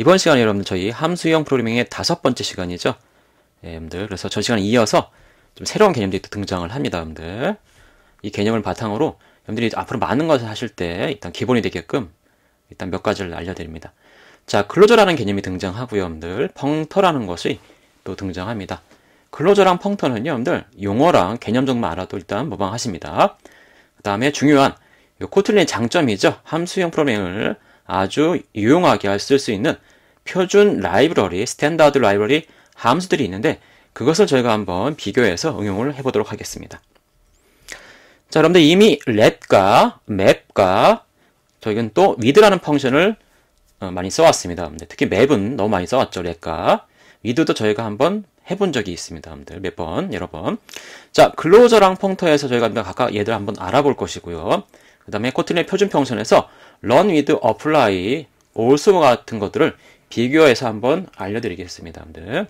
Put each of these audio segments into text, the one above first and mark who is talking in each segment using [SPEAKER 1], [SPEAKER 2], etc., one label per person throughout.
[SPEAKER 1] 이번 시간에 여러분들 저희 함수형 프로그래밍의 다섯 번째 시간이죠. 예, 여러분들 그래서 저 시간에 이어서 좀 새로운 개념들이 또 등장을 합니다. 여러분들 이 개념을 바탕으로 여러분들이 앞으로 많은 것을 하실 때 일단 기본이 되게끔 일단 몇 가지를 알려드립니다. 자, 클로저라는 개념이 등장하고요, 여러분들. 펑터라는 것이 또 등장합니다. 클로저랑 펑터는요, 여러분들 용어랑 개념 정도만 알아도 일단 무방하십니다. 그 다음에 중요한 코틀린 의 장점이죠. 함수형 프로그래밍을 아주 유용하게 쓸수 있는 표준 라이브러리, 스탠다드 라이브러리 함수들이 있는데 그것을 저희가 한번 비교해서 응용을 해보도록 하겠습니다. 자, 여러분들 이미 랩과 맵과 저희는 또 위드라는 펑션을 어, 많이 써왔습니다. 근데 네, 특히 맵은 너무 많이 써왔죠. 랩과 위드도 저희가 한번 해본 적이 있습니다. 여러분들 몇 번, 여러 번. 자, 클로저랑 펑터에서 저희가 각각 얘들 한번 알아볼 것이고요. 그 다음에 코틀린 표준 펑션에서 run with apply, also 같은 것들을 비교해서 한번 알려드리겠습니다. 여러분들.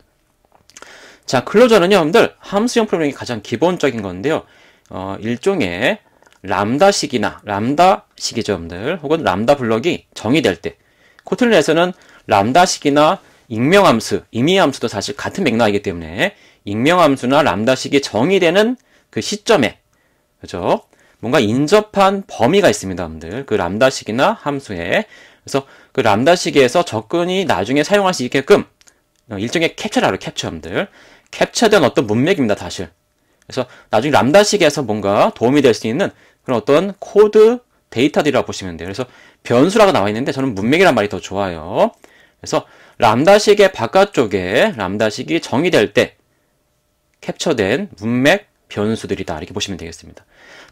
[SPEAKER 1] 자, 클로저는요, 여러분들 함수형 프로그램이 가장 기본적인 건데요. 어, 일종의 람다식이나 람다식이죠, 여러분들. 혹은 람다 블럭이 정의될 때 코틀린에서는 람다식이나 익명함수, 임의함수도 사실 같은 맥락이기 때문에 익명함수나 람다식이 정의되는 그 시점에 그죠? 뭔가 인접한 범위가 있습니다, 여러분들. 그 람다식이나 함수에 그래서 그 람다 시계에서 접근이 나중에 사용할 수 있게끔 어, 일종의 캡처라로 캡처함들 캡처된 어떤 문맥입니다 사실 그래서 나중에 람다 시계에서 뭔가 도움이 될 수 있는 그런 어떤 코드 데이터들이라고 보시면 돼요 그래서 변수라고 나와 있는데 저는 문맥이란 말이 더 좋아요 그래서 람다 시계 바깥쪽에 람다 시계 정의될 때 캡처된 문맥 변수들이다 이렇게 보시면 되겠습니다.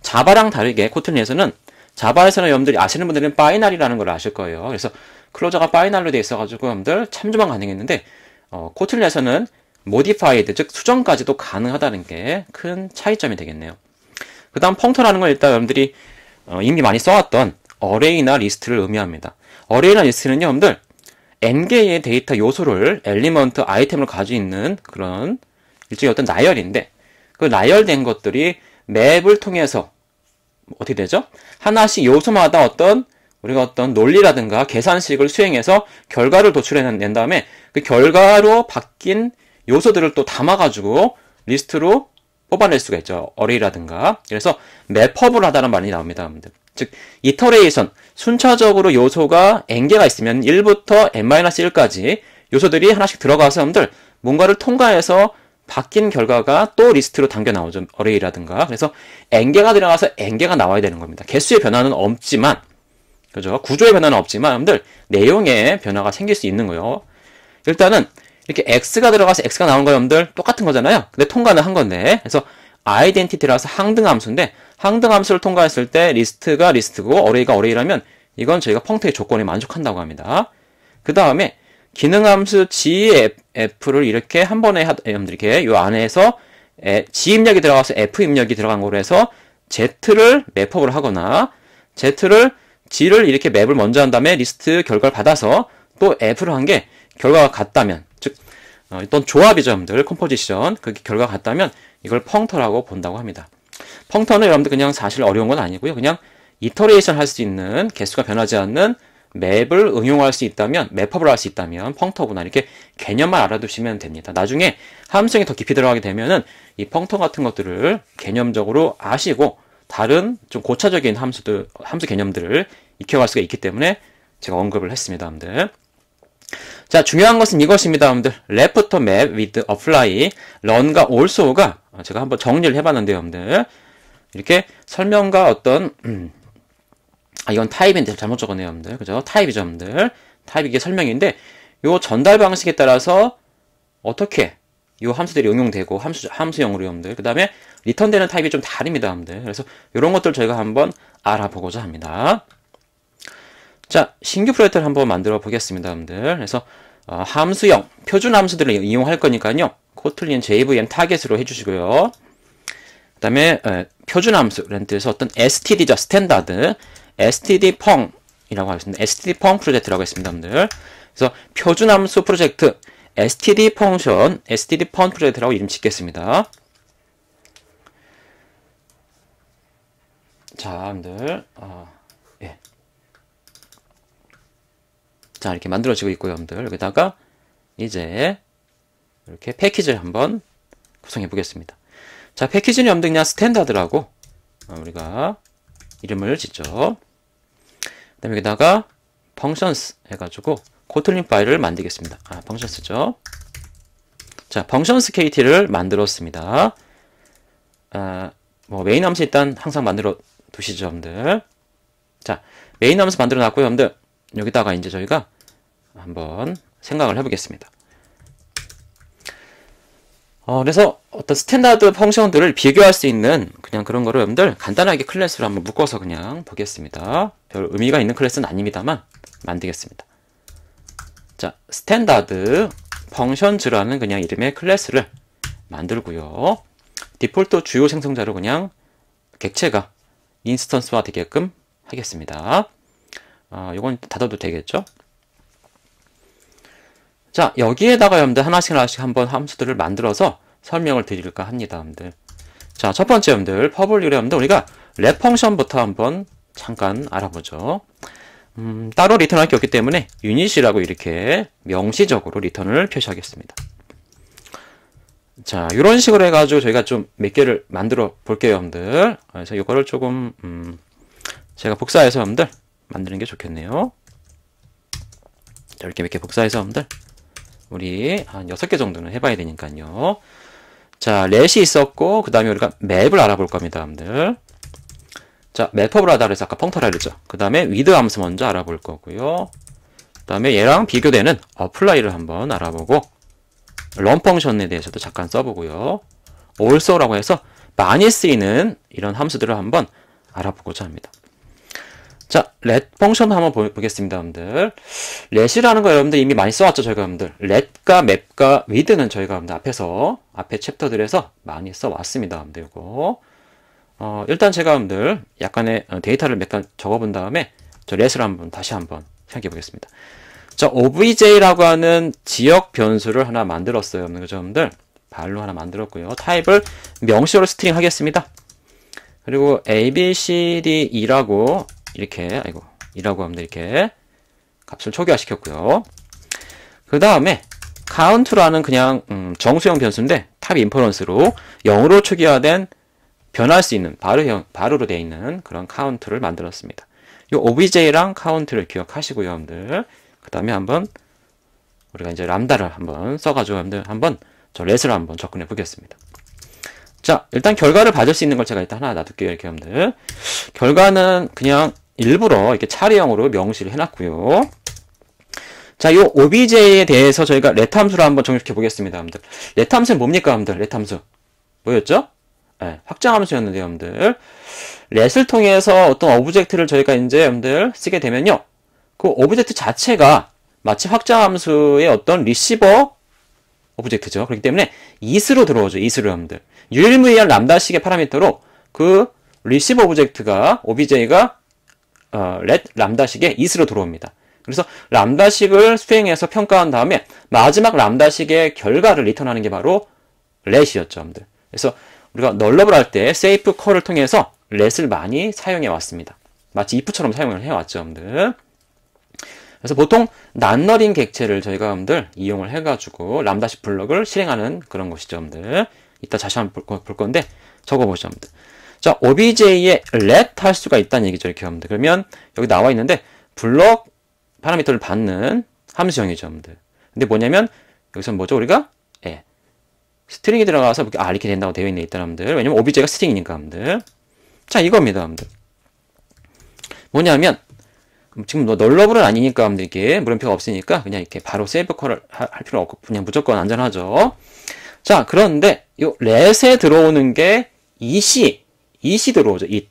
[SPEAKER 1] 자바랑 다르게 코틀린에서는 자바에서는 여러분들이 아시는 분들은 바이날이라는 걸 아실 거예요. 그래서 클로저가 바이날로 되어 있어가지고 여러분들 참조만 가능했는데 어, 코틀에서는 모디파이드 즉 수정까지도 가능하다는 게 큰 차이점이 되겠네요. 그 다음 펑터라는 건 일단 여러분들이 어, 이미 많이 써왔던 어레이나 리스트를 의미합니다. 어레이나 리스트는요 여러분들 n개의 데이터 요소를 엘리먼트 아이템으로 가지고 있는 그런 일종의 어떤 나열인데 그 나열된 것들이 맵을 통해서 어떻게 되죠? 하나씩 요소마다 어떤 우리가 어떤 논리라든가 계산식을 수행해서 결과를 도출해낸 다음에 그 결과로 바뀐 요소들을 또 담아가지고 리스트로 뽑아낼 수가 있죠. 어레이라든가. 그래서 맵업을 하다는 말이 나옵니다. 여러분들. 즉, 이터레이션, 순차적으로 요소가 n개가 있으면 1부터 n-1까지 요소들이 하나씩 들어가서 여러분들 뭔가를 통과해서 바뀐 결과가 또 리스트로 당겨 나오죠. 어레이라든가. 그래서 n개가 들어가서 n개가 나와야 되는 겁니다. 개수의 변화는 없지만 그죠? 구조의 변화는 없지만 여러분들 내용의 변화가 생길 수 있는 거예요. 일단은 이렇게 x가 들어가서 x가 나온 거 여러분들 똑같은 거잖아요. 근데 통과는 한 건데. 그래서 아이덴티티라서 항등 함수인데 항등 함수를 통과했을 때 리스트가 리스트고 어레이가 어레이라면 이건 저희가 펑트의 조건에 만족한다고 합니다. 그 다음에 기능 함수 g F를 이렇게 한 번에 하, 예, 여러분들께 이 안에서 예, G 입력이 들어가서 F 입력이 들어간 거로 해서 Z를 맵업을 하거나 Z를 G를 이렇게 맵을 먼저 한 다음에 리스트 결과를 받아서 또 F를 한 게 결과가 같다면 즉 어, 어떤 조합이죠 여러분들 컴포지션 그 결과가 같다면 이걸 펑터라고 본다고 합니다. 펑터는 여러분들 그냥 사실 어려운 건 아니고요. 그냥 이터레이션 할 수 있는 개수가 변하지 않는 맵을 응용할 수 있다면, 맵업을 할 수 있다면, 펑터구나. 이렇게 개념만 알아두시면 됩니다. 나중에 함수형이 더 깊이 들어가게 되면은 이 펑터 같은 것들을 개념적으로 아시고, 다른 좀 고차적인 함수들, 함수 개념들을 익혀갈 수가 있기 때문에 제가 언급을 했습니다, 여러분들. 자, 중요한 것은 이것입니다, 여러분들. 레프터 맵 with apply, run과 also가 제가 한번 정리를 해봤는데요, 여러분들. 이렇게 설명과 어떤, 음, 아, 이건 타입인데 잘못 적었네요, 여러분들. 그죠? 타입이죠, 여러분들. 타입 이게 설명인데, 요 전달 방식에 따라서 어떻게 요 함수들이 응용되고 함수 함수형으로 여러분들. 그다음에 리턴되는 타입이 좀 다릅니다, 여러분들. 그래서 이런 것들 저희가 한번 알아보고자 합니다. 자, 신규 프로젝트를 한번 만들어 보겠습니다, 여러분들. 그래서 어, 함수형, 표준 함수들을 이용할 거니까요. 코틀린 JVM 타겟으로 해주시고요. 그 다음에 표준 함수, 렌트에서 어떤 STD죠, 스탠다드. std펑이라고 하겠습니다. std펑 프로젝트라고 했습니다, 여러분들. 그래서 표준 함수 프로젝트 std 펑션, std 펑 프로젝트라고 이름 짓겠습니다. 자, 여러분들, 어, 예. 자, 이렇게 만들어지고 있고요, 여러분들. 여기다가 이제 이렇게 패키지를 한번 구성해 보겠습니다. 자, 패키지는 여러분 스탠다드라고 어, 우리가 이름을 짓죠. 그다음에 여기다가 functions 해가지고 코틀린 파일을 만들겠습니다. 아, functions죠. 자, functions kt를 만들었습니다. 아, 뭐 메인 함수 일단 항상 만들어 두시죠, 여러분들. 자, 메인 함수 만들어 놨고요, 여러분들. 여기다가 이제 저희가 한번 생각을 해보겠습니다. 어, 그래서 어떤 스탠다드 펑션들을 비교할 수 있는 그냥 그런 거를 여러분들 간단하게 클래스로 한번 묶어서 그냥 보겠습니다. 별 의미가 있는 클래스는 아닙니다만 만들겠습니다. 자, 스탠다드 펑션즈라는 그냥 이름의 클래스를 만들고요. 디폴트 주요 생성자로 그냥 객체가 인스턴스화 되게끔 하겠습니다. 아, 어, 이건 닫아도 되겠죠? 자, 여기에다가 여러분들 하나씩 하나씩 한번 함수들을 만들어서 설명을 드릴까 합니다, 여러분들. 자, 첫 번째 여러분들, 퍼블릭을 여러분들 우리가 랩 펑션부터 한번 잠깐 알아보죠. 음, 따로 리턴할 게 없기 때문에 유닛이라고 이렇게 명시적으로 리턴을 표시하겠습니다. 자, 이런 식으로 해가지고 저희가 좀 몇 개를 만들어 볼게요, 여러분들. 아, 그래서 이거를 조금 음, 제가 복사해서 여러분들 만드는 게 좋겠네요. 자, 이렇게 몇 개 복사해서 여러분들 우리 한 6개 정도는 해봐야 되니까요. 자, 렛이 있었고 그 다음에 우리가 맵을 알아볼 겁니다, 여러분들. 자, 맥퍼블 하다 그래서 아까 펑터라 그랬죠. 그 다음에 위드 함수 먼저 알아볼 거고요. 그 다음에 얘랑 비교되는 어플라이를 한번 알아보고 런 펑션에 대해서도 잠깐 써보고요. 올 l 라고 해서 많이 쓰이는 이런 함수들을 한번 알아보고자 합니다. 자, 렛 펑션 한번 보, 겠습니다 여러분들. 렛이라는거 여러분들 이미 많이 써왔죠, 저희가 여러분들. 렛과맵과위드는 저희가 여러분들 앞에서, 앞에 챕터들에서 많이 써왔습니다, 여러분들. 이거. 어, 일단 제가 여러분들 약간의 어, 데이터를 몇개 적어본 다음에 저 레스를 한번 다시 한번 생각해 보겠습니다. 자, OBJ라고 하는 지역 변수를 하나 만들었어요. 그죠, 여러분들? 발로 하나 만들었고요. 타입을 명시로 어 스트링 하겠습니다. 그리고 A, B, C, D, E라고 이렇게, 아이고, E라고 하면 이렇게 값을 초기화시켰고요. 그 다음에 count라는 그냥 음, 정수형 변수인데 탑 인퍼런스로 0으로 초기화된 변할 수 있는 바로 바로로 되어 있는 그런 카운트를 만들었습니다. 이 obj랑 카운트를 기억하시고요, 여러분들. 그 다음에 한번 우리가 이제 람다를 한번 써가지고 여러분들 한번 저 레스를 한번 접근해 보겠습니다. 자, 일단 결과를 받을 수 있는 걸 제가 일단 하나 놔둘게요, 이렇게 여러분들. 결과는 그냥 일부러 이렇게 차례형으로 명시를 해놨고요. 자, 요 OBJ에 대해서 저희가 레함수를 한번 정립해 보겠습니다, 여러분들. 레함수는 뭡니까, 여러분들? 레함수 뭐였죠? 네, 예, 확장하면서 였는데 여러분들 레스 통해서 어떤 오브젝트를 저희가 이제 여러분들 쓰게 되면요 그 오브젝트 자체가 마치 확장함수의 어떤 리시버 오브젝트죠 그렇기 때문에 이스로 들어오죠 이스로 여러분들 유일무이한 람다식의 파라미터로 그 리시버 오브젝트가 OBJ가 어, let 람다식의 이스로 들어옵니다 그래서 람다식을 수행해서 평가한 다음에 마지막 람다식의 결과를 리턴하는 게 바로 let이었죠 여러분들 그래서 우리가 널러블할 때 세이프 컬을 통해서 레을 많이 사용해 왔습니다. 마치 if처럼 사용을 해 왔죠, 여러분들. 그래서 보통 난너링 객체를 저희가 여러분들 이용을 해가지고 람다시 블럭을 실행하는 그런 것이죠, 여러분들. 이따 다시 한번 볼, 볼 건데 적어보죠, 여러분들. 자, obj에 let 할 수가 있다는 얘기죠, 이렇게 여러분들. 그러면 여기 나와 있는데 블럭 파라미터를 받는 함수형이죠, 여러분들. 근데 뭐냐면 여기서 뭐죠, 우리가 스트링이 들어가서 이렇게 아 이렇게 된다고 되어 있네 있다람들 왜냐면 오비제가 스트링이니까 여러분들자 이겁니다 여러분들 뭐냐면 지금 뭐 널러블은 아니니까 여러분들이게 물음표가 없으니까 그냥 이렇게 바로 세이브 컬을 할 필요 없고 그냥 무조건 안전하죠 자 그런데 요 렛에 들어오는 게 이시 이시 들어오죠 이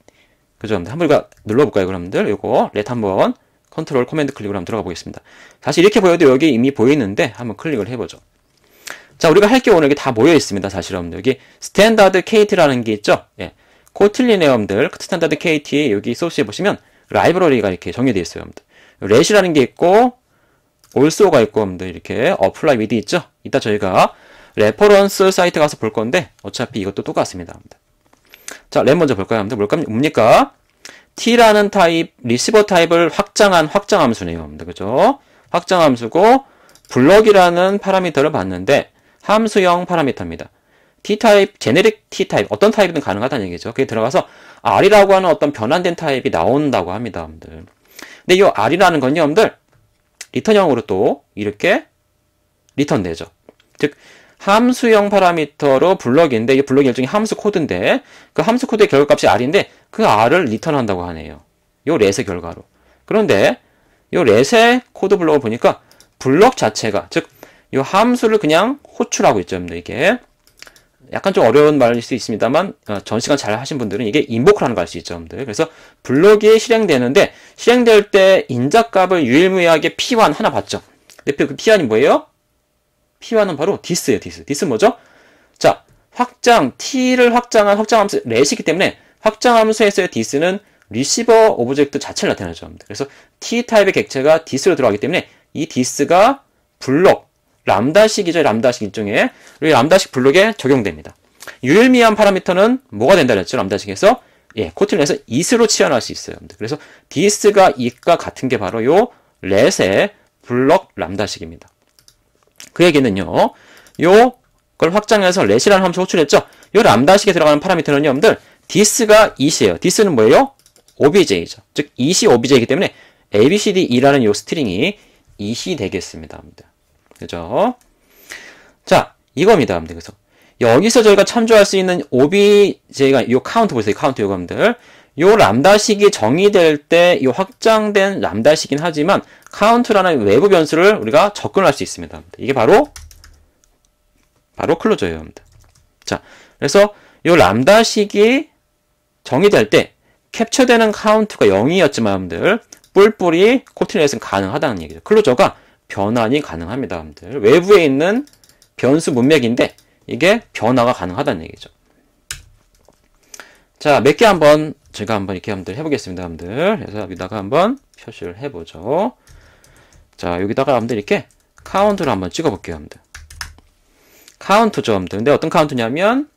[SPEAKER 1] 그죠 함들 한번 우리가 눌러볼까요 여러분들 요거 렛 한번 컨트롤 커맨드클릭을 한번 들어가 보겠습니다 다시 이렇게 보여도 여기 이미 보이는데 한번 클릭을 해보죠 자, 우리가 할 게 오늘 다 모여 있습니다. 사실 여러분 여기 스탠다드 KT라는 게 있죠? 예. 코틀리네엄들, 그 스탠다드 KT 여기 소스에 보시면 라이브러리가 이렇게 정리되어 있어요. 여러분들. 렛이라는 게 있고, 올소가 있고, 여러분들. 이렇게 어플라이 위드 있죠? 이따 저희가 레퍼런스 사이트 가서 볼 건데, 어차피 이것도 똑같습니다. 여러분들. 자, 렛 먼저 볼까요? 여러분들. 뭘까? 뭡니까? T라는 타입, 리시버 타입을 확장한 확장 함수네요. 여러분들. 그죠? 확장 함수고, 블럭이라는 파라미터를 봤는데, 함수형 파라미터입니다. T타입, 제네릭 T타입, 어떤 타입이든 가능하다는 얘기죠. 그게 들어가서 R이라고 하는 어떤 변환된 타입이 나온다고 합니다. 여러분들. 근데 이 R이라는 건요, 여러분들, 리턴형으로 또 이렇게 리턴되죠. 즉, 함수형 파라미터로 블럭인데, 이 블럭이 일종의 함수 코드인데, 그 함수 코드의 결과값이 R인데, 그 R을 리턴한다고 하네요. 요 렛의 결과로. 그런데, 요 렛의 코드 블럭을 보니까 블럭 자체가, 즉, 이 함수를 그냥 호출하고 있죠. 이게 약간 좀 어려운 말일 수 있습니다만 어, 전 시간 잘 하신 분들은 이게 인복하라는 걸알수 있죠. 여러분들. 그래서 블록이 실행되는데 실행될 때 인자값을 유일무이하게 p1 하나 받죠. 대표 그 p1이 뭐예요? p1은 바로 디스예요. 디스. 디스 뭐죠? 자, 확장 t를 확장한 확장함수 렛이기 때문에 확장함수에서의 디스는 리시버 오브젝트 자체를 나타내죠. 그래서 t 타입의 객체가 디스로 들어가기 때문에 이 디스가 블록 람다식이죠. 람다식 일종의. 우리 람다식 블록에 적용됩니다. 유일미한 파라미터는 뭐가 된다 그랬죠? 람다식에서 예, 코틀렛에서 이스로 치환할 수 있어요. 그래서 디스가 이과 같은 게 바로 요 렛의 블록 람다식입니다. 그 얘기는요. 요걸 확장해서 렛이라는 함수 호출했죠. 요 람다식에 들어가는 파라미터는요, 여러분들 디스가 이시예요. 디스는 뭐예요? OBJ죠. 즉 이시 OBJ이기 때문에 ABCDE라는 요 스트링이 이시 되겠습니다. 그죠? 자, 이겁니다. 그래서 여기서 저희가 참조할 수 있는 오비 제가 요 카운트 보세요. 카운트 요금들요 람다식이 정의될 때 이 확장된 람다식이긴 하지만 카운트라는 외부 변수를 우리가 접근할 수 있습니다. 이게 바로 바로 클로저예요. 자, 그래서 요 람다식이 정의될 때 캡처되는 카운트가 0이었지만 여러분들 뿔뿔이 코트넷은 가능하다는 얘기죠. 클로저가 변환이 가능합니다. 여러분들. 외부에 있는 변수 문맥인데 이게 변화가 가능하다는 얘기죠. 자, 몇 개 한번 제가 한번 이렇게 한번 해보겠습니다. 여러분들. 그래서 여기다가 한번 표시를 해보죠. 자, 여기다가 여러분들 이렇게 카운트를 한번 찍어볼게요. 여러분들. 카운트죠. 여러분들. 근데 어떤 카운트냐면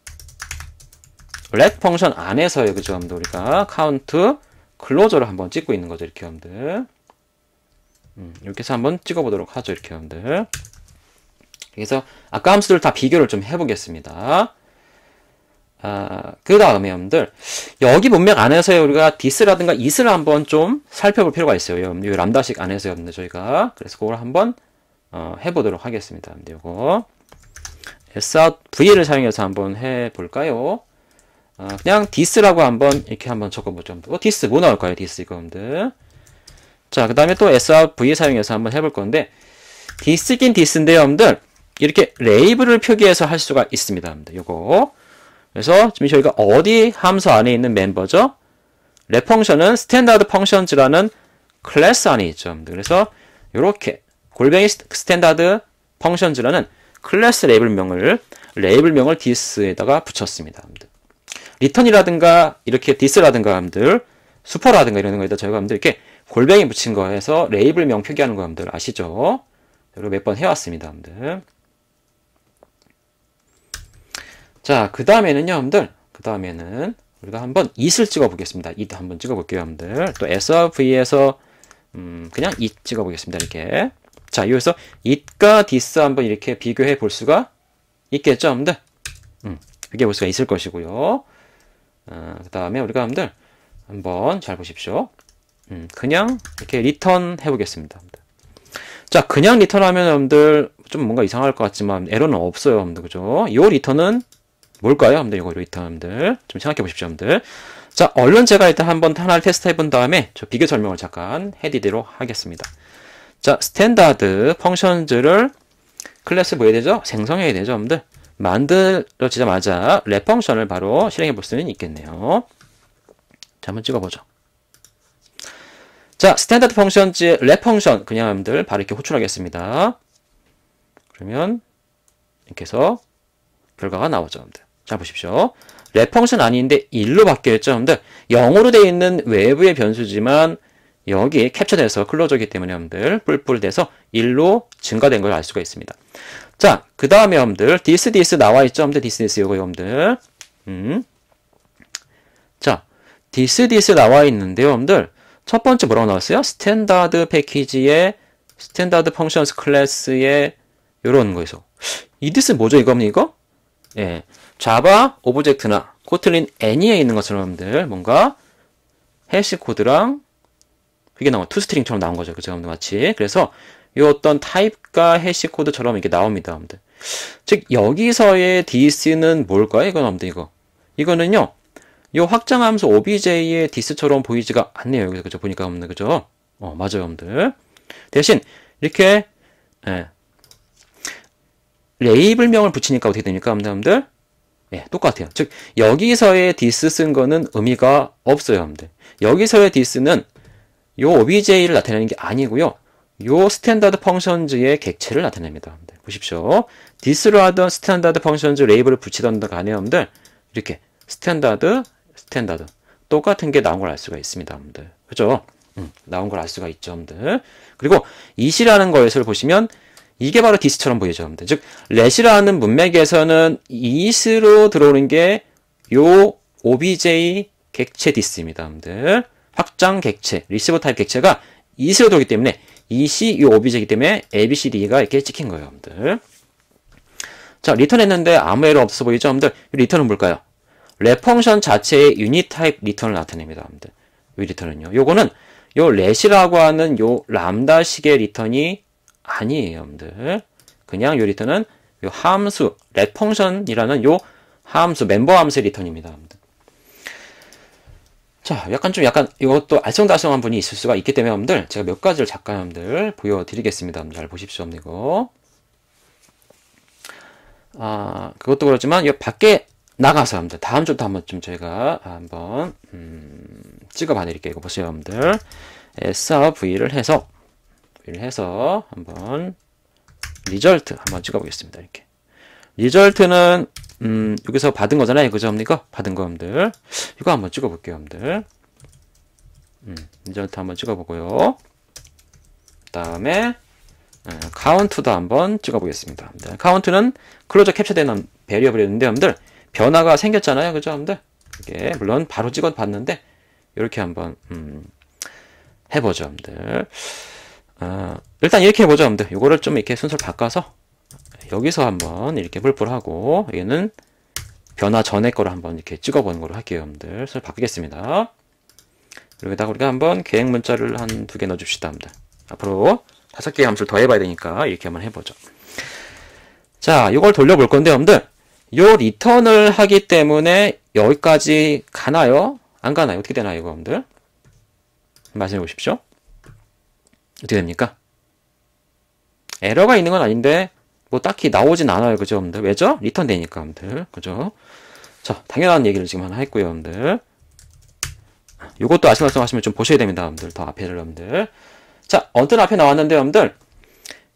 [SPEAKER 1] 렉 펑션 안에서요. 그죠? 여러분들. 우리가 카운트 클로저를 한번 찍고 있는 거죠. 이렇게 여러분들. 이렇게 음, 해서 한번 찍어보도록 하죠. 이렇게 여러분들. 그래서 아까 함수들 다 비교를 좀 해보겠습니다. 아, 그 다음에 여러분들 여기 문맥 안에서 우리가 디스라든가 이스를 한번 좀 살펴볼 필요가 있어요. 여러분들 람다식 안에서 여러분들 저희가 그래서 그걸 한번 어, 해보도록 하겠습니다. 여러분들 이거 s o v를 사용해서 한번 해볼까요? 아, 그냥 디스라고 한번 이렇게 한번 적어보죠. 어, 디스 뭐 나올까요? 디스 이거 여러분들. 자, 그 다음에 또 SRV 사용해서 한번 해볼 건데 디스긴 디스인데 여러분들 이렇게 레이블을 표기해서 할 수가 있습니다. 여러분들 요거 그래서 지금 저희가 어디 함수 안에 있는 멤버죠? 랩 펑션은 스탠다드 펑션즈라는 클래스 안에 있죠. 여러분들. 그래서 요렇게 골뱅이 스탠다드 펑션즈라는 클래스 레이블명을 레이블명을 디스에다가 붙였습니다. 여러분들. 리턴이라든가 이렇게 디스라든가 여러분들 슈퍼라든가 이런 거에다 저희가 여러분들 이렇게 골뱅이 붙인 거에서 레이블명 표기하는 거 여러분들 아시죠? 그리고 몇번 해왔습니다, 여러분들. 자, 그 다음에는요, 여러분들. 그 다음에는 우리가 한번 it을 찍어보겠습니다. it 한번 찍어볼게요, 여러분들. 또 sv에서 음, 그냥 it 찍어보겠습니다, 이렇게. 자, 여기서 it과 this 한번 이렇게 비교해 볼 수가 있겠죠, 여러분들. 음, 비교볼 수가 있을 것이고요. 어, 그 다음에 우리가 여러분들 한번 잘 보십시오. 음, 그냥 이렇게 리턴 해보겠습니다. 자, 그냥 리턴하면 여러분들 좀 뭔가 이상할 것 같지만 에러는 없어요, 여러분들 그죠? 요 리턴은 뭘까요, 여러분들? 이거 리턴 여러분들 좀 생각해 보십시오, 여러분들. 자, 얼른 제가 일단 한번 하나를 테스트해 본 다음에 저 비교 설명을 잠깐 헤디대로 하겠습니다. 자, 스탠다드 펑션즈를 클래스 뭐 해야 되죠? 생성해야 되죠, 여러분들? 만들어지자마자 랩 펑션을 바로 실행해 볼 수는 있겠네요. 자, 한번 찍어보죠. 자, 스탠다드 펑션지 랩 펑션 그냥 여러분들 바로 이렇게 호출하겠습니다. 그러면 이렇게 해서 결과가 나오죠, 여러분들. 자, 보십시오. 랩 펑션 아닌데 1로 바뀌었죠, 여러분들. 0으로 되어 있는 외부의 변수지만 여기에 캡처돼서 클로저기 때문에 여러분들 뿔뿔 돼서 1로 증가된 걸 알 수가 있습니다. 자, 그 다음에 여러분들 디스 디스 나와 있죠, 여러분들. 디스 디스 요거 여러분들. 음. 자, 디스 디스 나와 있는데요, 여러분들. 첫 번째 뭐라고 나왔어요? 스탠다드 패키지에 스탠다드 펑션스 클래스에요런 거에서 이 뜻은 뭐죠? 이겁니 이거? 예, 자바 오브젝트나 코틀린 애니에 있는 것처럼들 뭔가 해시 코드랑 그게 나온 투스트링처럼 나온 거죠. 그죠? 마치 그래서 요 어떤 타입과 해시 코드처럼 이렇게 나옵니다. 여러분들. 즉 여기서의 디스는 뭘까요? 이건 아무튼 이거. 이거는요. 이 확장함수 OBJ의 디스처럼 보이지가 않네요. 여기서 그죠? 보니까 없는 그죠? 어, 맞아요, 여러분들. 대신 이렇게 예, 레이블명을 붙이니까 어떻게 됩니까, 여러분들? 예, 똑같아요. 즉 여기서의 디스 쓴 거는 의미가 없어요, 여러분들. 여기서의 디스는 요 OBJ를 나타내는 게 아니고요. 요 스탠다드 펑션즈의 객체를 나타냅니다. 여러분들. 보십시오. 디스를 하던 스탠다드 펑션즈 레이블을 붙이던가 간에 여러분들 이렇게 스탠다드 스탠다드. 똑같은 게 나온 걸 알 수가 있습니다, 여러분들. 그죠? 음, 나온 걸 알 수가 있죠, 여러분들. 그리고 이시라는 거에서 보시면 이게 바로 디스처럼 보이죠, 여러분들. 즉, 레시라는 문맥에서는 이스로 들어오는 게 요 OBJ 객체 디스입니다, 여러분들. 확장 객체, 리시버 타입 객체가 이스로 들어오기 때문에 이시 이 OBJ이기 때문에 ABCD가 이렇게 찍힌 거예요, 여러분들. 자, 리턴 했는데 아무 에러 없어 보이죠? 여러분들, 리턴은 뭘까요? r 펑션 자체의 유닛 타입 리턴을 나타냅니다. 여러분들. 이 리턴은요. 요거는 요 r e 이라고 하는 요 람다식의 리턴이 아니에요, 여러분들. 그냥 요 리턴은 요 함수 r 펑션이라는 요 함수 멤버 함수의 리턴입니다, 여러분들. 자, 약간 좀 약간 이것도 알쏭달쏭한 분이 있을 수가 있기 때문에 여러분들 제가 몇 가지를 잠깐 여러분들 보여드리겠습니다. 잘 보십시오, 여러분 이거. 아, 그것도 그렇지만 이 밖에 나가서 합니다. 다음 주부터 한번 좀 제가 한번 음, 찍어봐 드릴게요. 이거 보세요, 여러분들. S V를 해서 V를 해서 한번 리절트 한번 찍어보겠습니다. 이렇게 리절트는 음, 여기서 받은 거잖아요. 그죠, 합니까? 받은 거, 여러분들. 이거 한번 찍어볼게요, 여러분들. 음, 리절트 한번 찍어보고요. 그 다음에 음, 카운트도 한번 찍어보겠습니다. 네, 카운트는 클로저 캡처는 베리어블이었는데 여러분들 변화가 생겼잖아요. 그죠, 여러들 이게 물론 바로 찍어 봤는데 이렇게 한번 음, 해보죠, 여러분들. 아, 일단 이렇게 해보죠, 여러분들. 이거를 좀 이렇게 순서를 바꿔서 여기서 한번 이렇게 뿔뿔하고 얘는 변화 전에 거를 한번 이렇게 찍어보는 걸로 할게요, 여러분들. 순서 바꾸겠습니다. 여기다가 우리가 한번 계획 문자를 한 두 개 넣어줍시다, 여러분들. 앞으로 다섯 개의 함수를 더 해봐야 되니까 이렇게 한번 해보죠. 자, 이걸 돌려볼 건데, 여러분들. 요 리턴을 하기 때문에 여기까지 가나요? 안 가나요? 어떻게 되나요, 여러분들? 말씀해 보십시오. 어떻게 됩니까? 에러가 있는 건 아닌데 뭐 딱히 나오진 않아요, 그죠, 여러분들? 왜죠? 리턴 되니까, 여러분들, 그죠? 자, 당연한 얘기를 지금 하나 했고요, 여러분들. 이것도 아시 말씀하시면 좀 보셔야 됩니다, 여러분들. 더 앞에를, 여러분들. 자, 언뜻 앞에 나왔는데, 여러분들.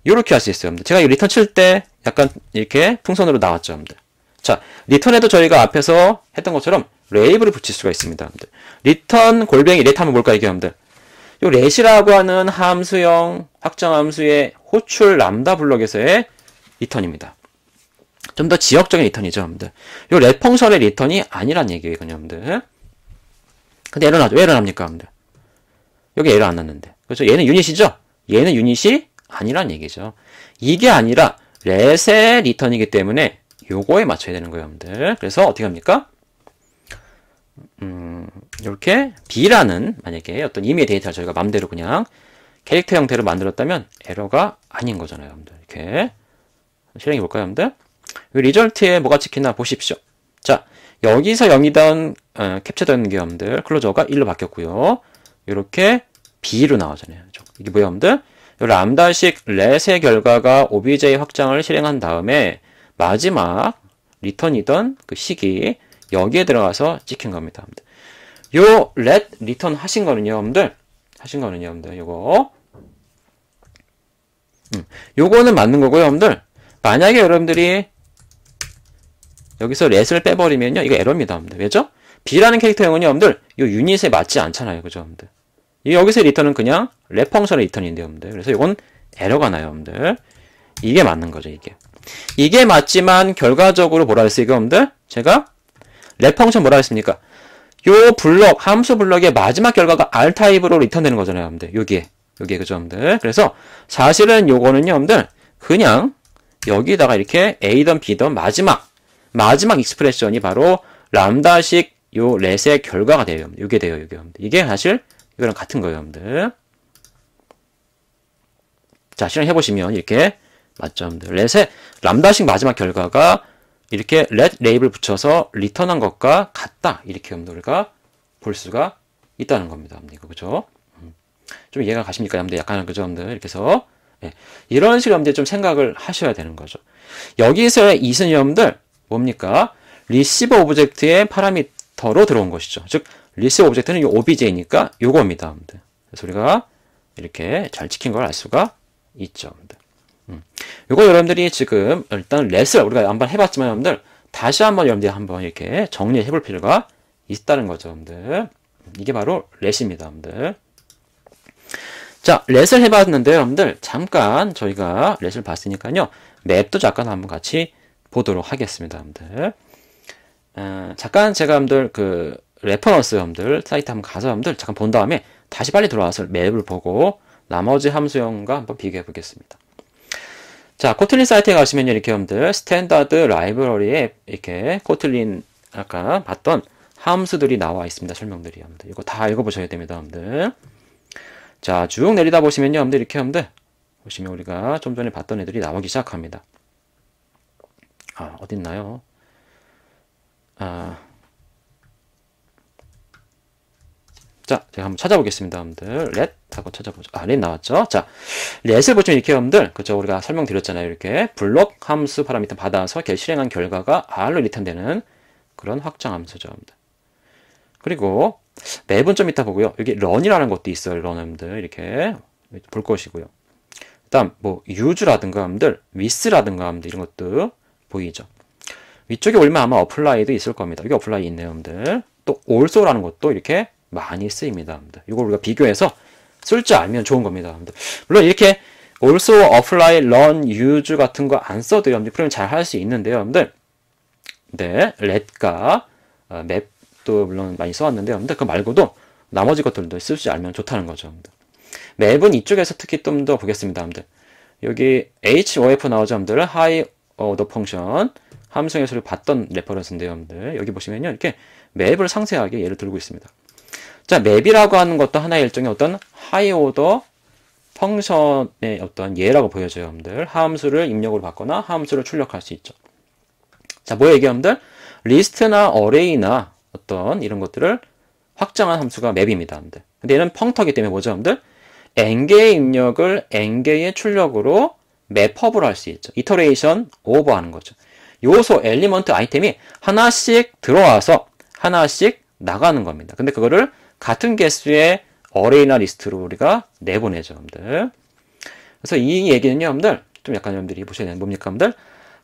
[SPEAKER 1] 이렇게 할 수 있어요, 여러분들. 제가 이 리턴 칠 때 약간 이렇게 풍선으로 나왔죠, 여러분들. 자, 리턴에도 저희가 앞에서 했던 것처럼 레이블을 붙일 수가 있습니다. 리턴 골뱅이 렛 하면 뭘까요, 이게 여러분들? 요 렛이라고 하는 함수형 확정 함수의 호출 람다 블럭에서의 리턴입니다. 좀 더 지역적인 리턴이죠, 여러분들. 요렛 펑션의 리턴이 아니란 얘기예요, 여러분들. 근데 에러 나죠? 왜 에러 납니까, 여러분들? 여기 에러 안 났는데. 그렇죠? 얘는 유닛이죠? 얘는 유닛이 아니란 얘기죠. 이게 아니라 렛의 리턴이기 때문에 요거에 맞춰야 되는 거예요, 여러분들. 그래서 어떻게 합니까? 음, 이렇게 B라는 만약에 어떤 이미의 데이터를 저희가 맘대로 그냥 캐릭터 형태로 만들었다면 에러가 아닌 거잖아요, 여러분들. 이렇게 실행해 볼까요, 여러분들? 리절트에 뭐가 찍히나 보십시오. 자, 여기서 0이던 어, 캡처된 게 여러분들 클로저가 1로 바뀌었고요. 이렇게 B로 나오잖아요. 그렇죠? 이게 뭐예요, 여러분들? 람다식 렛의 결과가 OBJ 확장을 실행한 다음에 마지막 리턴이던 그 시기 여기에 들어가서 찍힌 겁니다. 요 let 리턴 하신 거는요, 여러분들 하신 거는요, 여러분들 요거 음. 요거는 맞는 거고요, 여러분들 만약에 여러분들이 여기서 let을 빼버리면요, 이거 에러입니다, 여러분들 왜죠? b라는 캐릭터형은요, 여러분들 요 유닛에 맞지 않잖아요, 그죠, 여러분들 여기서 리턴은 그냥 let 펑션의 리턴인데요, 여러분들 그래서 요건 에러가 나요, 여러분들 이게 맞는 거죠, 이게. 이게 맞지만 결과적으로 뭐라 했어요, 이분들 제가 랩 펑션 뭐라 했습니까? 요 블럭, 함수 블럭의 마지막 결과가 R 타입으로 리턴되는 거잖아요, 여러분들. 여기에. 여기에 그죠, 여러분들. 그래서 사실은 요거는요, 여러분들. 그냥 여기다가 이렇게 A든 B든 마지막 마지막 익스프레션이 바로 람다식 요 렛의 결과가 돼요. 이게 돼요, 이게. 이게 사실 이거랑 같은 거예요, 여러분들. 자, 실행해 보시면 이렇게 맞점들. 렛의 람다식 마지막 결과가 이렇게 l 레이블 붙여서 리턴한 것과 같다. 이렇게 우리가 볼 수가 있다는 겁니다. 이거 그죠? 음. 좀 이해가 가십니까? 여러분들 약간 그점들 이렇게 해서 네. 이런 식으로 여러분들 좀 생각을 하셔야 되는 거죠. 여기서의 이순 여러분들 뭡니까? 리시버 오브젝트의 파라미터로 들어온 것이죠. 즉 리시버 오브젝트는 이 OBJ니까 요겁니다. 여러분들. 그래서 우리가 이렇게 잘 찍힌 걸 알 수가 있죠. 여러분들. 음. 이거 여러분들이 지금 일단 레슬 우리가 한번 해봤지만 여러분들 다시 한번 여러분들이 한번 이렇게 정리해 볼 필요가 있다는 거죠 여러분들 이게 바로 레시입니다 여러분들 자, 렛을 해봤는데 여러분들 잠깐 저희가 렛을 봤으니까요. 맵도 잠깐 한번 같이 보도록 하겠습니다. 여러분들 어, 잠깐 제가 여러분들 그 레퍼런스 여러분들 사이트 한번 가서 여러분들 잠깐 본 다음에 다시 빨리 돌아와서 맵을 보고 나머지 함수형과 한번 비교해 보겠습니다. 자, 코틀린 사이트에 가시면 이렇게 여러분들, 스탠다드 라이브러리에 이렇게 코틀린 아까 봤던 함수들이 나와 있습니다. 설명들이 여러분들. 이거 다 읽어보셔야 됩니다, 여러분들. 자, 쭉 내리다 보시면요, 여러분들, 이렇게 여러분들, 보시면 우리가 좀 전에 봤던 애들이 나오기 시작합니다. 아, 어딨나요? 아, 자, 제가 한번 찾아보겠습니다, 여러분들. 렛 하고 찾아보죠. 아, 렛 나왔죠? 자, 렛을 보시면 이렇게 여러분들, 그쵸, 우리가 설명드렸잖아요. 이렇게 블록 함수 파라미터 받아서 결 실행한 결과가 R로 리턴되는 그런 확장 함수죠, 여러분들. 그리고 맵은 좀 이따 보고요. 여기 런이라는 것도 있어요, 런 여러분들. 이렇게 볼 것이고요. 그다음 뭐 유즈라든가 함들, 위스라든가 함들 이런 것도 보이죠. 위쪽에 올면 아마 어플라이도 있을 겁니다. 여기 어플라이 있네요, 여러분들. 또 올소라는 것도 이렇게 많이 쓰입니다. 이걸 우리가 비교해서 쓸 줄 알면 좋은 겁니다. 물론 이렇게 also, apply, run, use 같은 거 안 써도 여러분들 프로그 잘할 수 있는데요. 여러분들 네, let과 어, map도 물론 많이 써왔는데 요 여러분들 그 말고도 나머지 것들도 쓸 줄 알면 좋다는 거죠. 여러분들. 맵은 이쪽에서 특히 좀 더 보겠습니다. 여러분들 여기 HOF 나오죠. 여러분들 high order function 함수에서 봤던 레퍼런스인데요. 여러분들 여기 보시면요. 이렇게 맵을 상세하게 예를 들고 있습니다. 자, 맵이라고 하는 것도 하나의 일종의 어떤 하이 오더 펑션의 어떤 예라고 보여져요, 여러분들. 함수를 입력으로 받거나 함수를 출력할 수 있죠. 자, 뭐얘기 이게 여러분들? 리스트나 어레이나 어떤 이런 것들을 확장한 함수가 맵입니다, 여러분들. 근데 얘는 펑터기 때문에 뭐죠, 여러분들? n개의 입력을 n개의 출력으로 맵업을 할수 있죠. 이터레이션 오버하는 거죠. 요소, 엘리먼트, 아이템이 하나씩 들어와서 하나씩 나가는 겁니다. 근데 그거를 같은 개수의 어레이나 리스트로 우리가 내보내죠, 여러분들. 그래서 이 얘기는요, 여러분들, 좀 약간 여러분들이 보셔야 되는 뭡니까, 여러분들?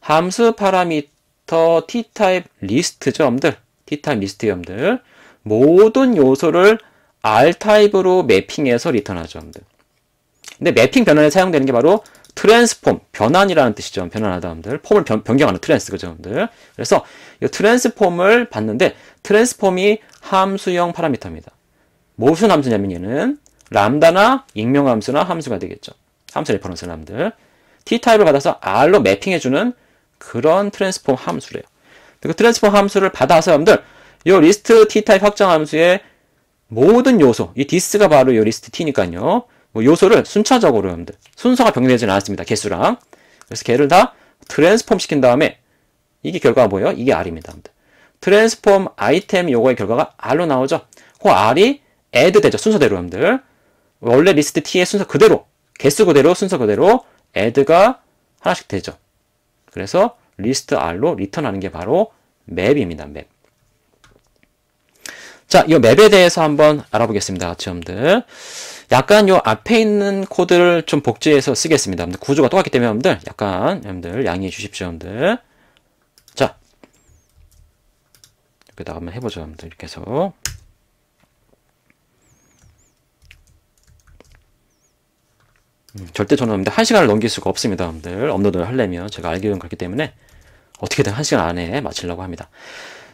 [SPEAKER 1] 함수 파라미터 t타입 리스트죠, 여러분들. t타입 리스트, 여러분들. 모든 요소를 r타입으로 매핑해서 리턴하죠, 여러분들. 근데 매핑 변환에 사용되는 게 바로 트랜스폼, 변환이라는 뜻이죠. 변환하다, 여러분들. 폼을 변, 경하는 트랜스, 그죠, 여러분들. 그래서 이 트랜스폼을 봤는데, 트랜스폼이 함수형 파라미터입니다. 모순 함수냐면 얘는 람다나 익명 함수나 함수가 되겠죠. 함수 레퍼런스 람들. T타입을 받아서 R로 매핑해주는 그런 트랜스폼 함수래요. 그 트랜스폼 함수를 받아서 여러분들 이 리스트 T타입 확정 함수의 모든 요소, 이 디스가 바로 이 리스트 T니까요. 뭐 요소를 순차적으로 여러분들 순서가 변경되지는 않았습니다. 개수랑. 그래서 걔를 다 트랜스폼 시킨 다음에 이게 결과가 뭐예요? 이게 R입니다. 여러분들. 트랜스폼 아이템 요거의 결과가 R로 나오죠. 그 R이 add 되죠. 순서대로 여러분들. 원래 리스트 t의 순서 그대로, 개수 그대로, 순서 그대로 add가 하나씩 되죠. 그래서 리스트 r로 리턴하는 게 바로 맵입니다. 맵. 자, 이 맵에 대해서 한번 알아보겠습니다. 같이 여러분들. 약간 요 앞에 있는 코드를 좀 복제해서 쓰겠습니다. 구조가 똑같기 때문에 여러분들 약간 여러분들 양해해 주십시오. 여러분들. 자. 여기다 한번 해보죠. 여러분들 이렇게 해서. 절대 저는 한 시간을 넘길 수가 없습니다. 여러분들 업로드를 하려면 제가 알기로는 그렇기 때문에 어떻게든 한 시간 안에 마치려고 합니다.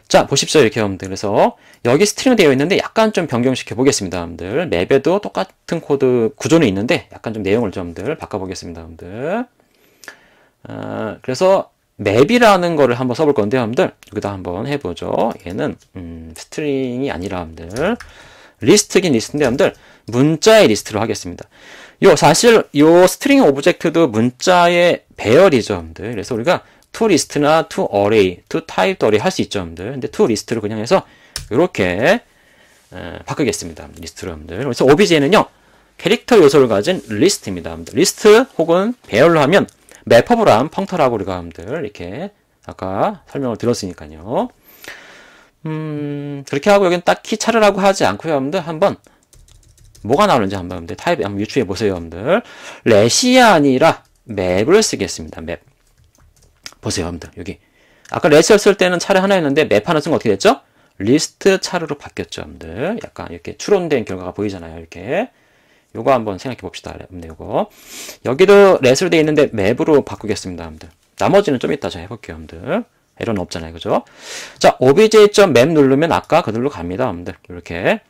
[SPEAKER 1] 자 보십시오 이렇게 여러분들 그래서 여기 스트링 되어 있는데 약간 좀 변경시켜 보겠습니다 여러분들 맵에도 똑같은 코드 구조는 있는데 약간 좀 내용을 좀들 바꿔 보겠습니다 여러분들 아, 그래서 맵이라는 거를 한번 써볼 건데 여러분들 여기다 한번 해보죠 얘는 음, 스트링이 아니라 여러분들 리스트긴 리스트인데 여러분들 문자의 리스트로 하겠습니다 요 사실 요 스트링 오브젝트도 문자의 배열이죠, 여러분들. 그래서 우리가 toList나 toArray, toType array 할 수 있죠, 여러분들. 근데 toList를 그냥 해서 이렇게 어, 바꾸겠습니다, 리스트로 여러분들. 그래서 OBJ는요 캐릭터 요소를 가진 리스트입니다, 여러분들. 리스트 혹은 배열로 하면 맵퍼블한 펑터라고 우리가 여러분들 이렇게 아까 설명을 들었으니까요. 음, 그렇게 하고 여기는 딱히 차르라고 하지 않고요, 여러분들 한번. 뭐가 나오는지 한번 여러 타입 한번 유추해 보세요, 여러분들. 레시 아니라 맵을 쓰겠습니다. 맵. 보세요, 여러분들. 여기. 아까 레 렛을 쓸 때는 차례 하나였는데 맵 하나 쓴 거 어떻게 됐죠? 리스트 차례로 바뀌었죠, 여러분들. 약간 이렇게 추론된 결과가 보이잖아요, 이렇게. 요거 한번 생각해 봅시다, 여러분들. 요거. 여기도 레으로되 있는데 맵으로 바꾸겠습니다, 여러분들. 나머지는 좀 이따 제가 해볼게요, 여러분들. 에러는 없잖아요, 그죠? 자, obj.map 누르면 아까 그들로 갑니다, 여러분들. 이렇게.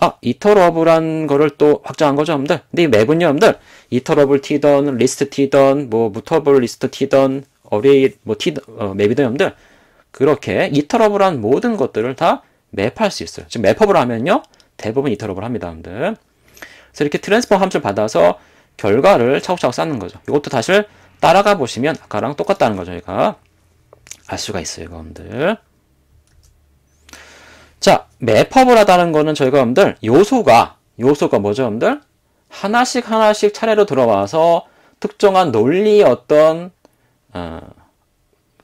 [SPEAKER 1] 아, 이터러블한 거를 또 확장한 거죠, 여러분들. 근데 이 맵은요, 여러분들. 이터러블 티던, 리스트 티던, 뭐, 무터블 리스트 티던, 어레이, 뭐, 티, 어, 맵이든 여러분들. 그렇게 이터러블한 모든 것들을 다 맵할 수 있어요. 지금 맵업을 하면요, 대부분 이터러블 합니다, 여러분들. 그래서 이렇게 트랜스폼 함수를 받아서 결과를 차곡차곡 쌓는 거죠. 이것도 사실 따라가 보시면 아까랑 똑같다는 거죠, 저희가. 알 수가 있어요, 여러분들. 자, 매합을 하다는 거는 저희가 여러분들 요소가, 요소가 뭐죠 여러분들? 하나씩 하나씩 차례로 들어와서 특정한 논리 어떤 어,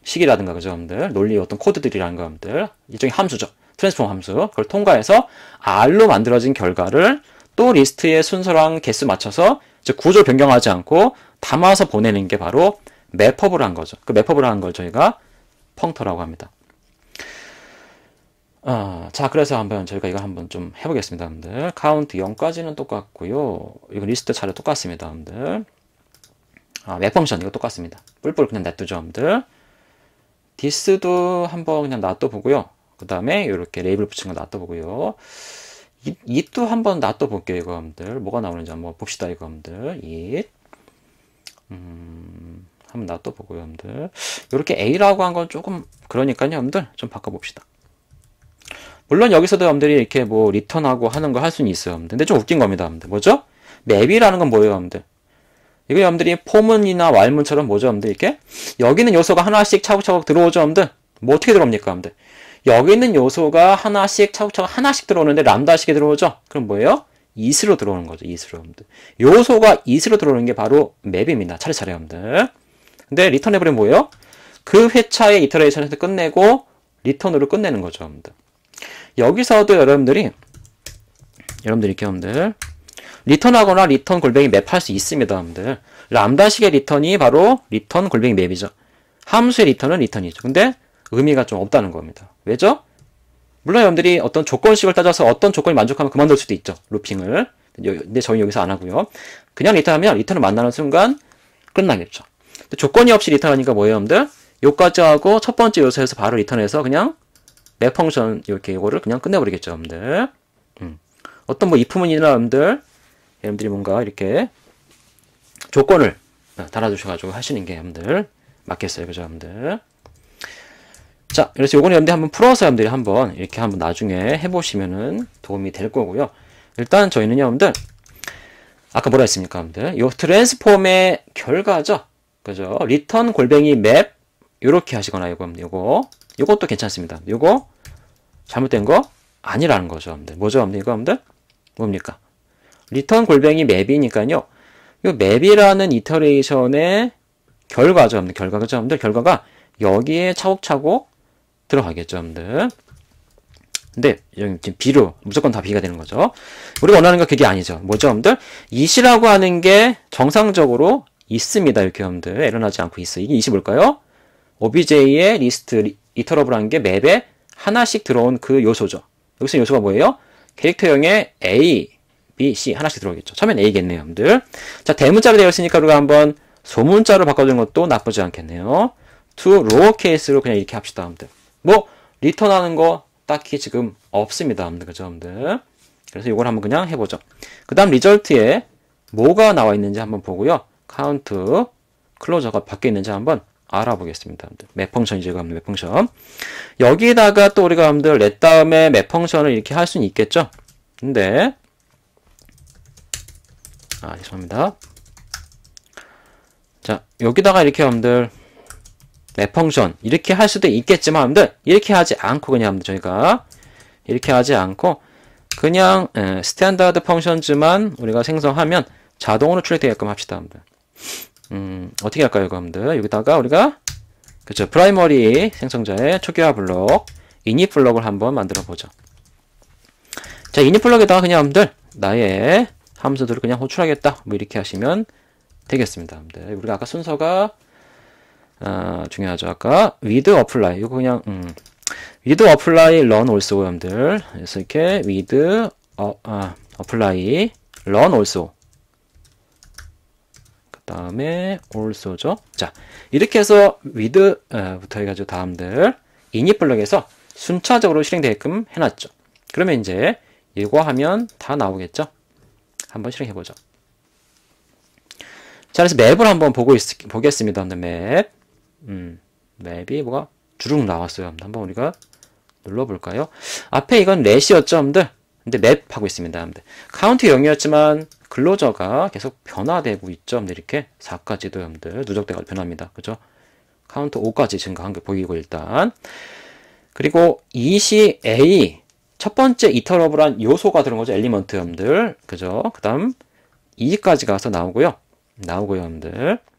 [SPEAKER 1] 식이라든가 그죠 여러분들? 논리 어떤 코드들이라는거 여러분들 일종의 함수죠. 트랜스폼 함수. 그걸 통과해서 R로 만들어진 결과를 또 리스트의 순서랑 개수 맞춰서 이제 구조 변경하지 않고 담아서 보내는 게 바로 매업을한 거죠. 그매업을한걸 저희가 펑터라고 합니다. 어, 자, 그래서 한번 저희가 이거 한번 좀 해보겠습니다, 여러분들. 카운트 0까지는 똑같고요. 이건 리스트 차례 똑같습니다, 여러분들. 아, 웹 펑션 이거 똑같습니다. 뿔뿔 그냥 냅두죠 여러분들. 디스도 한번 그냥 놔둬보고요. 그 다음에 이렇게 레이블 붙인 거 놔둬보고요. 이, i 도 한번 놔둬볼게요, 이거 여러분들. 뭐가 나오는지 한번 봅시다, 이거 여러분들. it. 음, 한번 놔둬보고요, 여러분들. 이렇게 a라고 한 건 조금 그러니까요, 여러분들. 좀 바꿔봅시다. 물론 여기서도 여러분들이 이렇게 뭐 리턴하고 하는 거 할 수는 있어요. 여러분들. 근데 좀 웃긴 겁니다. 여러분들. 뭐죠? 맵이라는 건 뭐예요? 여러분들. 이거 여러분들이 포문이나 왈문처럼 뭐죠? 여러분들 이렇게 여기는 요소가 하나씩 차곡차곡 들어오죠? 여러분들. 뭐 어떻게 들어옵니까? 여러분들. 여기 있는 요소가 하나씩 차곡차곡 하나씩 들어오는데 람다식이 들어오죠? 그럼 뭐예요? 이스로 들어오는 거죠. 이스로 여러분들. 요소가 이스로 들어오는 게 바로 맵입니다. 차례차례 여러분들. 근데 리턴 해버리면 뭐예요? 그 회차의 이터레이션에서 끝내고 리턴으로 끝내는 거죠. 여러분들. 여기서도 여러분들이 여러분들 이렇게 여러분들 리턴하거나 리턴 골뱅이 맵할 수 있습니다. 여러분들 람다식의 리턴이 바로 리턴 골뱅이 맵이죠. 함수의 리턴은 리턴이죠. 근데 의미가 좀 없다는 겁니다. 왜죠? 물론 여러분들이 어떤 조건식을 따져서 어떤 조건이 만족하면 그만둘 수도 있죠. 루핑을. 근데 저희 여기서 안 하고요. 그냥 리턴하면 리턴을 만나는 순간 끝나겠죠. 조건이 없이 리턴하니까 뭐예요, 여러분들? 요까지 하고 첫 번째 요소에서 바로 리턴해서 그냥 맵 펑션 이렇게 이거를 그냥 끝내버리겠죠, 여러분들. 음. 어떤 뭐 if문이나 여러분들, 여러분들이 뭔가 이렇게 조건을 아, 달아주셔가지고 하시는 게 여러분들 맞겠어요, 그죠, 여러분들. 자, 그래서 요거는 여러분들 한번 풀어서 여러분들이 한번 이렇게 한번 나중에 해보시면은 도움이 될 거고요. 일단 저희는 여러분들 아까 뭐라 했습니까, 여러분들? 요 트랜스폼의 결과죠, 그죠? 리턴 골뱅이 맵 이렇게 하시거나 요거 요거 요것도 괜찮습니다. 요거 잘못된 거 아니라는 거죠. 여러분들. 뭐죠? 여러분들? 이거 여러분들? 뭡니까? 리턴 골뱅이 맵이니까요. 이 맵이라는 이터레이션의 결과죠. 여러분들. 결과죠. 그렇죠, 여러분들. 결과가 여기에 차곡차곡 들어가겠죠. 여러분들. 근데 여기 지금 B로 무조건 다 B가 되는 거죠. 우리가 원하는 건 그게 아니죠. 뭐죠, 여러분들? 이시라고 하는 게 정상적으로 있습니다. 이렇게 여러분들. 일어나지 않고 있어요. 이게 이시 뭘까요? OBJ의 리스트 이터러블한 게 맵에 하나씩 들어온 그 요소죠. 여기서 요소가 뭐예요? 캐릭터형의 A, B, C 하나씩 들어오겠죠. 처음엔 A겠네요, 여러분들. 자, 대문자로 되어 있으니까 우리가 한번 소문자로 바꿔주는 것도 나쁘지 않겠네요. to 로어 케이스로 그냥 이렇게 합시다, 여러분들. 뭐 리턴하는 거 딱히 지금 없습니다, 여러분들. 그죠, 여러분들? 그래서 이걸 한번 그냥 해보죠. 그 다음 리절트에 뭐가 나와 있는지 한번 보고요. 카운트 클로저가 바뀌어 있는지 한번 알아보겠습니다. 맵 펑션이죠, 여러분 맵 펑션. 여기다가 또 우리가 여러분들 렛 다음에 맵 펑션을 이렇게 할 수는 있겠죠? 근데 아, 죄송합니다. 자, 여기다가 이렇게 여러분들 맵 펑션 이렇게 할 수도 있겠지만 여러분들 이렇게 하지 않고 그냥 여러분들 저희가 이렇게 하지 않고 그냥 예, 스탠다드 펑션지만 우리가 생성하면 자동으로 출력되게끔 합시다. 여러분들. 음, 어떻게 할까요, 여러분들? 그 여기다가 우리가 그쵸 프라이머리 생성자의 초기화 블록, 이니 블록을 한번 만들어 보죠. 자, 이니 블록에다가 그냥 여러분들 나의 함수들을 그냥 호출하겠다. 뭐 이렇게 하시면 되겠습니다. 여러분들. 우리가 아까 순서가 아, 중요하죠. 아까 with apply 이거 그냥 음. with apply run also 여러분들. 그래서 이렇게 with 어, 아, apply run also 다음에 also죠. 자, 이렇게 해서 with부터 해가지고 다음들 init 블록에서 순차적으로 실행되게끔 해놨죠. 그러면 이제 이거 하면다 나오겠죠. 한번 실행해보죠. 자, 그래서 맵을 한번 보고 있, 보겠습니다. 근데 맵. 음, 맵이 뭐가 주룩 나왔어요. 한번 우리가 눌러볼까요? 앞에 이건 렛이었죠, 여러분들? 근데 맵 하고 있습니다, 여러분들. 카운트 0이었지만 근로자가 계속 변화되고 있죠. 이렇게 4까지도 염들 누적대가 변합니다. 그죠? 카운트 5까지 증가한 게 보이고 일단 그리고 이시 e A 첫 번째 이터러블한 요소가 들어온 거죠. 엘리먼트 염들 그죠? 그 다음 2까지 가서 나오고요. 나오고요, 염들